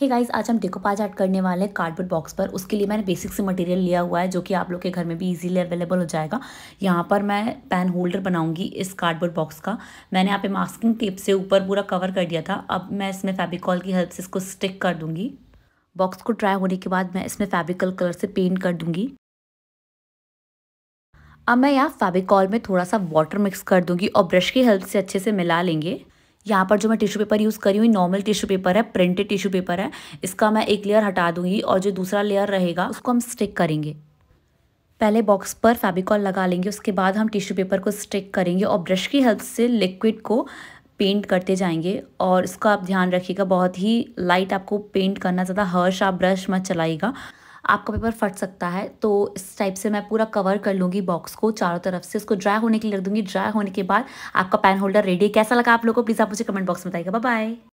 हे hey guys आज हम decoupage add करने वाले हैं कार्डबोर्ड बॉक्स पर उसके लिए मैंने बेसिक से मटेरियल लिया हुआ है जो कि आप लोग के घर में भी इजीली अवेलेबल हो जाएगा यहाँ पर मैं पेन होल्डर बनाऊंगी इस कार्डबोर्ड बॉक्स का मैंने यहाँ पे मास्किंग टेप से ऊपर पूरा कवर कर दिया था अब मैं इसमें फेबिकॉल की हेल्प से इसको स्टिक कर दूँगी बॉक्स को ट्राई होने के बाद मैं इसमें फेबिकल कलर से पेंट कर दूँगी अब मैं यहाँ फेबिकॉल में थोड़ा सा वाटर मिक्स कर दूँगी और ब्रश की हेल्प से अच्छे से मिला लेंगे यहाँ पर जो मैं टिश्यू पेपर यूज़ करी हुई नॉर्मल टिश्यू पेपर है प्रिंटेड टिश्यू पेपर है इसका मैं एक लेयर हटा दूंगी और जो दूसरा लेयर रहेगा उसको हम स्टिक करेंगे पहले बॉक्स पर फेबिकॉल लगा लेंगे उसके बाद हम टिश्यू पेपर को स्टिक करेंगे और ब्रश की हेल्प से लिक्विड को पेंट करते जाएंगे और इसका आप ध्यान रखिएगा बहुत ही लाइट आपको पेंट करना ज़्यादा हर्ष आप ब्रश मत चलाइएगा आपका पेपर फट सकता है तो इस टाइप से मैं पूरा कवर कर लूँगी बॉक्स को चारों तरफ से उसको ड्राई होने के लिए रख दूँगी ड्राई होने के बाद आपका पेन होल्डर रेडी है कैसा लगा आप लोगों को प्लीज़ आप मुझे कमेंट बॉक्स में बताइएगा बाय